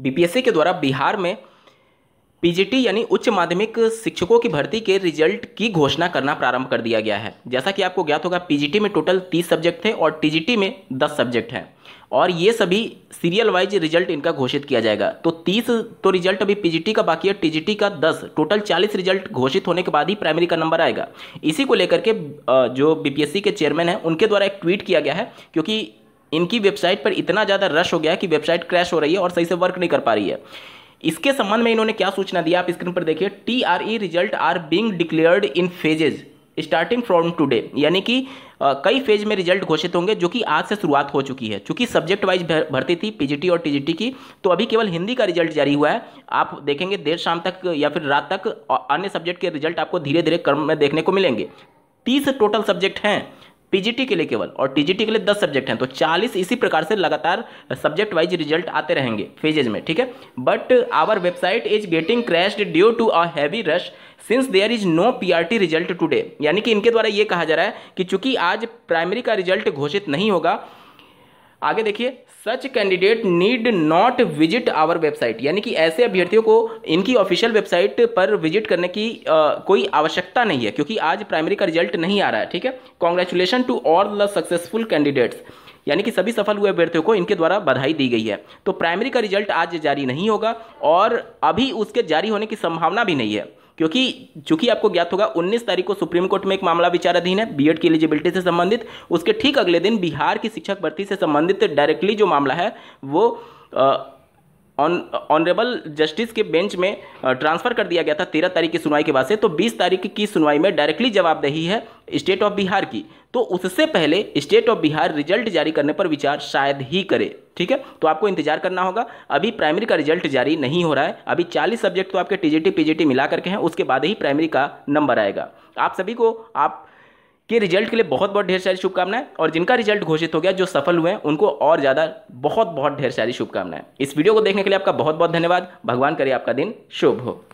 BPSC के द्वारा बिहार में पीजीटी यानी उच्च माध्यमिक शिक्षकों की भर्ती के रिजल्ट की घोषणा करना प्रारंभ कर दिया गया है जैसा कि आपको ज्ञात होगा पीजीटी में टोटल 30 सब्जेक्ट थे और टीजीटी में 10 सब्जेक्ट हैं और ये सभी सीरियल वाइज रिजल्ट इनका घोषित किया जाएगा तो 30 तो रिजल्ट अभी पीजीटी का बाकी है टीजीटी का 10 टोटल 40 रिजल्ट घोषित होने के बाद ही प्राइमरी का नंबर आएगा इसी को लेकर के जो बीपीएससी के चेयरमैन हैं उनके द्वारा एक ट्वीट किया गया है क्योंकि इनकी वेबसाइट पर इतना ज़्यादा रश हो गया है कि वेबसाइट क्रैश हो रही है और सही से वर्क नहीं कर पा रही है इसके संबंध में इन्होंने क्या सूचना दिया आप स्क्रीन पर देखिए T R E result are being declared in phases starting from today यानी कि आ, कई फेज में रिजल्ट घोषित होंगे जो कि आज से शुरुआत हो चुकी है चूंकि सब्जेक्ट वाइज भर्ती थी पीजीटी और टीजीटी की तो अभी केवल हिंदी का रिजल्ट जारी हुआ है आप देखेंगे देर शाम तक या फिर रात तक अन्य सब्जेक्ट के रिजल्ट आपको धीरे धीरे क्रम में देखने को मिलेंगे तीस टोटल सब्जेक्ट हैं पीजीटी के लिए केवल और टीजीटी के लिए दस सब्जेक्ट हैं तो चालीस इसी प्रकार से लगातार सब्जेक्ट वाइज रिजल्ट आते रहेंगे फेजेज में ठीक है but our website is getting crashed due to a heavy rush since there is no PRT result today यानी कि इनके द्वारा ये कहा जा रहा है कि चूंकि आज प्राइमरी का रिजल्ट घोषित नहीं होगा आगे देखिए such candidate need not visit our website यानी कि ऐसे अभ्यर्थियों को इनकी ऑफिशियल वेबसाइट पर विजिट करने की आ, कोई आवश्यकता नहीं है क्योंकि आज प्राइमरी का रिजल्ट नहीं आ रहा है ठीक है congratulation to all the successful candidates यानी कि सभी सफल हुए अभ्यर्थियों को इनके द्वारा बधाई दी गई है तो प्राइमरी का रिजल्ट आज जारी नहीं होगा और अभी उसके जारी होने की संभावना भी नहीं है क्योंकि चूंकि आपको ज्ञात होगा 19 तारीख को सुप्रीम कोर्ट में एक मामला विचाराधीन है बीएड की एलिजिबिलिटी से संबंधित उसके ठीक अगले दिन बिहार की शिक्षक भर्ती से संबंधित डायरेक्टली जो मामला है वो आ, ऑनरेबल जस्टिस के बेंच में ट्रांसफ़र कर दिया गया था तेरह तारीख की सुनवाई के बाद से तो बीस तारीख की सुनवाई में डायरेक्टली जवाबदेही है स्टेट ऑफ बिहार की तो उससे पहले स्टेट ऑफ बिहार रिजल्ट जारी करने पर विचार शायद ही करे ठीक है तो आपको इंतजार करना होगा अभी प्राइमरी का रिजल्ट जारी नहीं हो रहा है अभी चालीस सब्जेक्ट तो आपके टीजीटी पीजीटी मिला करके हैं उसके बाद ही प्राइमरी का नंबर आएगा आप सभी को आप के रिजल्ट के लिए बहुत बहुत ढेर सारी शुभकामनाएं और जिनका रिजल्ट घोषित हो गया जो सफल हुए हैं उनको और ज़्यादा बहुत बहुत ढेर सारी शुभकामनाएं इस वीडियो को देखने के लिए आपका बहुत बहुत धन्यवाद भगवान करे आपका दिन शुभ हो